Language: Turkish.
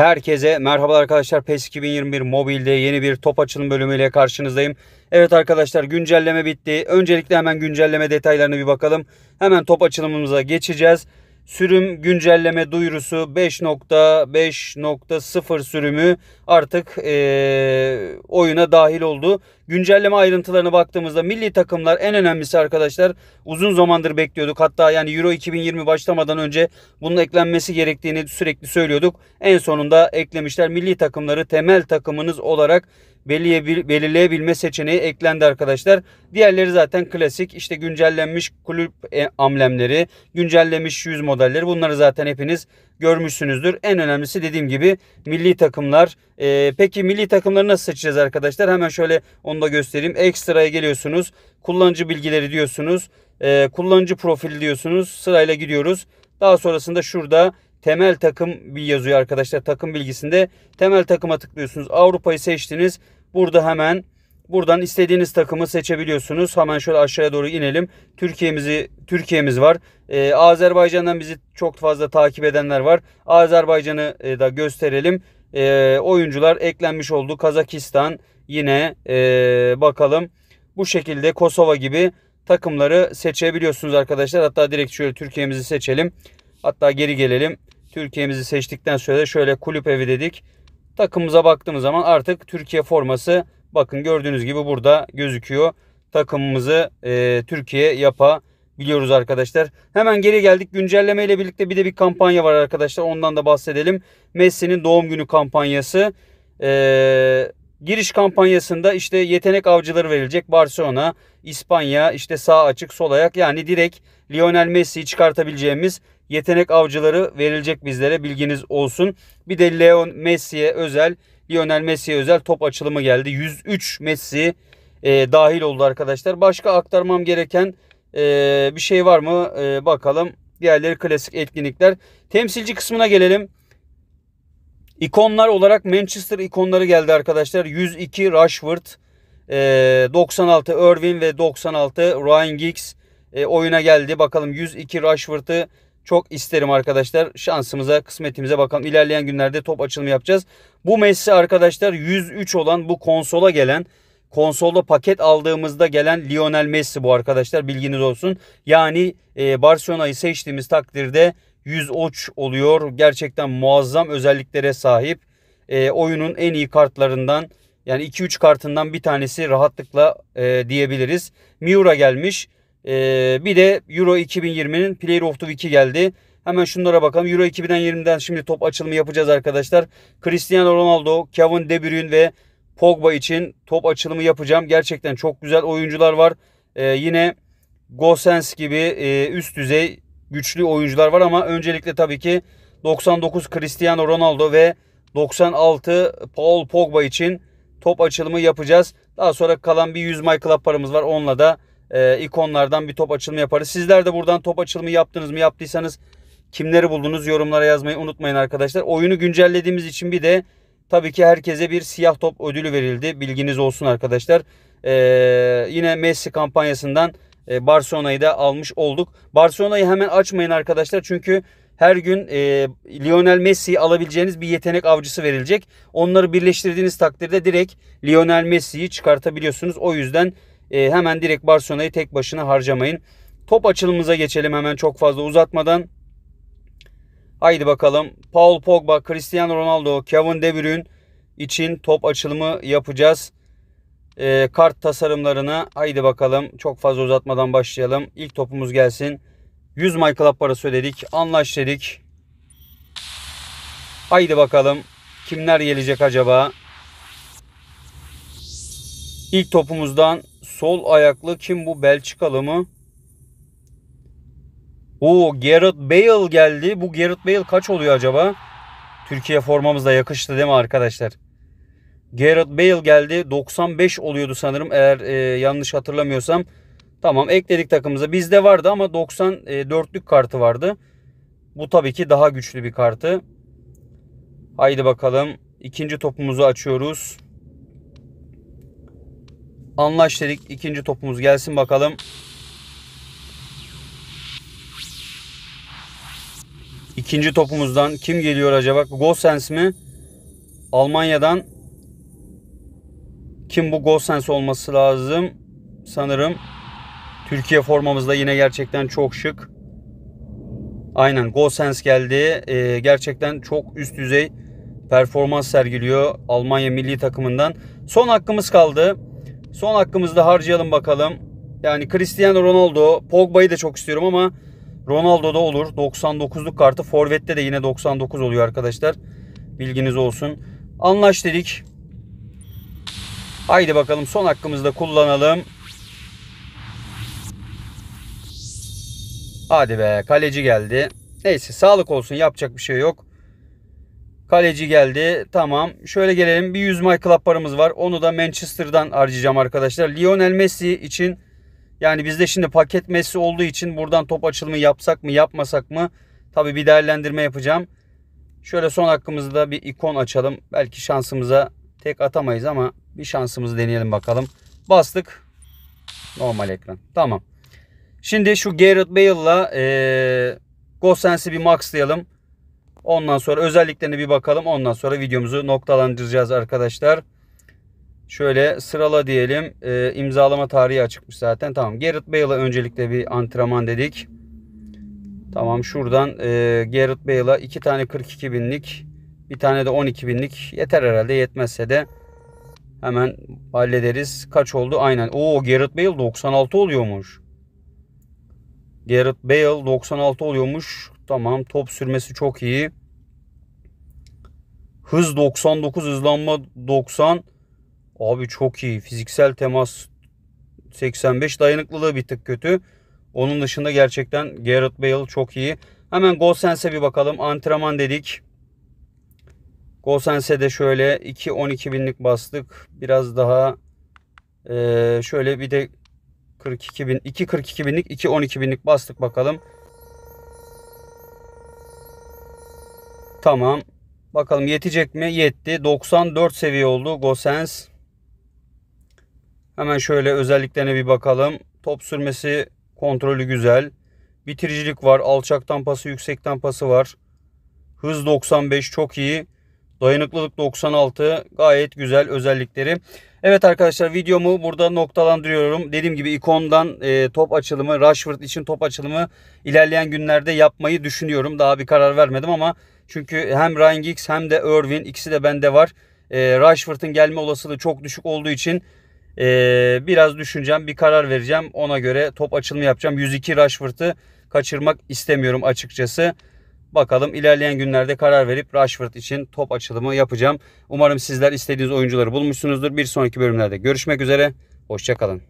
Herkese merhaba arkadaşlar. PES 2021 mobilde yeni bir top açılım bölümüyle karşınızdayım. Evet arkadaşlar güncelleme bitti. Öncelikle hemen güncelleme detaylarına bir bakalım. Hemen top açılımımıza geçeceğiz. Sürüm güncelleme duyurusu 5.5.0 sürümü artık e, oyuna dahil oldu güncelleme ayrıntılarına baktığımızda milli takımlar en önemlisi arkadaşlar uzun zamandır bekliyorduk. Hatta yani Euro 2020 başlamadan önce bunun eklenmesi gerektiğini sürekli söylüyorduk. En sonunda eklemişler milli takımları temel takımınız olarak belirleyebilme seçeneği eklendi arkadaşlar. Diğerleri zaten klasik işte güncellenmiş kulüp e, amblemleri, güncellenmiş yüz modelleri bunları zaten hepiniz görmüşsünüzdür. En önemlisi dediğim gibi milli takımlar. Ee, peki milli takımları nasıl seçeceğiz arkadaşlar? Hemen şöyle onu da göstereyim. Ekstra'ya geliyorsunuz. Kullanıcı bilgileri diyorsunuz. Ee, kullanıcı profili diyorsunuz. Sırayla gidiyoruz. Daha sonrasında şurada temel takım bir yazıyor arkadaşlar. Takım bilgisinde temel takıma tıklıyorsunuz. Avrupa'yı seçtiniz. Burada hemen Buradan istediğiniz takımı seçebiliyorsunuz. Hemen şöyle aşağıya doğru inelim. Türkiye'mizi Türkiye'miz var. Ee, Azerbaycan'dan bizi çok fazla takip edenler var. Azerbaycan'ı e, da gösterelim. E, oyuncular eklenmiş oldu. Kazakistan yine e, bakalım. Bu şekilde Kosova gibi takımları seçebiliyorsunuz arkadaşlar. Hatta direkt şöyle Türkiye'mizi seçelim. Hatta geri gelelim. Türkiye'mizi seçtikten sonra şöyle kulüp evi dedik. Takımımıza baktığımız zaman artık Türkiye forması Bakın gördüğünüz gibi burada gözüküyor. Takımımızı e, Türkiye yapa biliyoruz arkadaşlar. Hemen geri geldik. Güncelleme ile birlikte bir de bir kampanya var arkadaşlar. Ondan da bahsedelim. Messi'nin doğum günü kampanyası. Eee giriş kampanyasında işte yetenek avcıları verilecek. Barcelona, İspanya, işte sağ açık, sol ayak yani direkt Lionel Messi'yi çıkartabileceğimiz yetenek avcıları verilecek bizlere bilginiz olsun. Bir de Leon Messi'ye özel Lionel Messi'ye özel top açılımı geldi. 103 Messi e, dahil oldu arkadaşlar. Başka aktarmam gereken e, bir şey var mı? E, bakalım. Diğerleri klasik etkinlikler. Temsilci kısmına gelelim. İkonlar olarak Manchester ikonları geldi arkadaşlar. 102 Rashford, 96 e, Irving ve 96 Ryan Giggs e, oyuna geldi. Bakalım 102 Rashford'ı çok isterim arkadaşlar. Şansımıza, kısmetimize bakalım. İlerleyen günlerde top açılımı yapacağız. Bu Messi arkadaşlar 103 olan bu konsola gelen konsolda paket aldığımızda gelen Lionel Messi bu arkadaşlar bilginiz olsun. Yani e, Barcelona'yı seçtiğimiz takdirde 103 oluyor. Gerçekten muazzam özelliklere sahip. E, oyunun en iyi kartlarından yani 2-3 kartından bir tanesi rahatlıkla e, diyebiliriz. Miura gelmiş. Ee, bir de Euro 2020'nin Player of the Week'i geldi. Hemen şunlara bakalım. Euro 2020'den şimdi top açılımı yapacağız arkadaşlar. Cristiano Ronaldo, Kevin De Bruyne ve Pogba için top açılımı yapacağım. Gerçekten çok güzel oyuncular var. Ee, yine Gosens gibi e, üst düzey güçlü oyuncular var ama öncelikle tabii ki 99 Cristiano Ronaldo ve 96 Paul Pogba için top açılımı yapacağız. Daha sonra kalan bir 100 My Club paramız var. Onunla da e, ee, ikonlardan bir top açılımı yaparız. Sizler de buradan top açılımı yaptınız mı? Yaptıysanız kimleri buldunuz yorumlara yazmayı unutmayın arkadaşlar. Oyunu güncellediğimiz için bir de tabii ki herkese bir siyah top ödülü verildi. Bilginiz olsun arkadaşlar. E, yine Messi kampanyasından e, Barcelona'yı da almış olduk. Barcelona'yı hemen açmayın arkadaşlar. Çünkü her gün e, Lionel Messi'yi alabileceğiniz bir yetenek avcısı verilecek. Onları birleştirdiğiniz takdirde direkt Lionel Messi'yi çıkartabiliyorsunuz. O yüzden e, hemen direkt Barcelona'yı tek başına harcamayın. Top açılımıza geçelim hemen çok fazla uzatmadan. Haydi bakalım. Paul Pogba, Cristiano Ronaldo, Kevin De Bruyne için top açılımı yapacağız. E, kart tasarımlarına haydi bakalım. Çok fazla uzatmadan başlayalım. İlk topumuz gelsin. 100 My Club parası ödedik. Anlaş dedik. Haydi bakalım. Kimler gelecek acaba? İlk topumuzdan sol ayaklı kim bu? Belçikalı mı? Oo Gareth Bale geldi. Bu Gareth Bale kaç oluyor acaba? Türkiye formamızda yakıştı değil mi arkadaşlar? Gareth Bale geldi. 95 oluyordu sanırım eğer e, yanlış hatırlamıyorsam. Tamam ekledik takımıza. Bizde vardı ama 94'lük kartı vardı. Bu tabii ki daha güçlü bir kartı. Haydi bakalım. İkinci topumuzu açıyoruz. Anlaş dedik. İkinci topumuz gelsin bakalım. İkinci topumuzdan kim geliyor acaba? Gosens mi? Almanya'dan kim bu Gosens olması lazım sanırım. Türkiye formamızda yine gerçekten çok şık. Aynen Gosens geldi. Ee, gerçekten çok üst düzey performans sergiliyor Almanya milli takımından. Son hakkımız kaldı. Son hakkımızı da harcayalım bakalım. Yani Cristiano Ronaldo, Pogba'yı da çok istiyorum ama Ronaldo da olur. 99'luk kartı. Forvet'te de yine 99 oluyor arkadaşlar. Bilginiz olsun. Anlaş dedik. Haydi bakalım son hakkımızı da kullanalım. Hadi be kaleci geldi. Neyse sağlık olsun yapacak bir şey yok. Kaleci geldi. Tamam. Şöyle gelelim. Bir 100 my club paramız var. Onu da Manchester'dan harcayacağım arkadaşlar. Lionel Messi için yani bizde şimdi paket Messi olduğu için buradan top açılımı yapsak mı yapmasak mı? Tabii bir değerlendirme yapacağım. Şöyle son hakkımızda da bir ikon açalım. Belki şansımıza tek atamayız ama bir şansımızı deneyelim bakalım. Bastık. Normal ekran. Tamam. Şimdi şu Gareth Bale'la ee, Gossens'i bir maxlayalım. Ondan sonra özelliklerine bir bakalım. Ondan sonra videomuzu noktalandıracağız arkadaşlar. Şöyle sırala diyelim. E, imzalama tarihi açıkmış zaten. Tamam. Garrett Bale'a öncelikle bir antrenman dedik. Tamam şuradan e, Garrett Bale'a iki tane 42 binlik bir tane de 12 binlik yeter herhalde yetmezse de hemen hallederiz. Kaç oldu? Aynen. Oo Garrett Bale 96 oluyormuş. Garrett Bale 96 oluyormuş. Tamam top sürmesi çok iyi. Hız 99, hızlanma 90. Abi çok iyi. Fiziksel temas 85. Dayanıklılığı bir tık kötü. Onun dışında gerçekten Garrett Bale çok iyi. Hemen GoSense'e bir bakalım. Antrenman dedik. GoSense'e de şöyle 2-12 binlik bastık. Biraz daha e, şöyle bir de 42 bin, 2-42 binlik 2-12 binlik bastık bakalım. Tamam. Bakalım yetecek mi? Yetti. 94 seviye oldu Gosens. Hemen şöyle özelliklerine bir bakalım. Top sürmesi kontrolü güzel. Bitiricilik var. Alçaktan pası, yüksekten pası var. Hız 95 çok iyi. Dayanıklılık 96 gayet güzel özellikleri. Evet arkadaşlar videomu burada noktalandırıyorum. Dediğim gibi ikondan e, top açılımı, Rashford için top açılımı ilerleyen günlerde yapmayı düşünüyorum. Daha bir karar vermedim ama çünkü hem Ryan Giggs hem de Irvin ikisi de bende var. E, Rashford'ın gelme olasılığı çok düşük olduğu için e, biraz düşüneceğim, bir karar vereceğim. Ona göre top açılımı yapacağım. 102 Rashford'ı kaçırmak istemiyorum açıkçası. Bakalım ilerleyen günlerde karar verip Rashford için top açılımı yapacağım. Umarım sizler istediğiniz oyuncuları bulmuşsunuzdur. Bir sonraki bölümlerde görüşmek üzere. Hoşçakalın.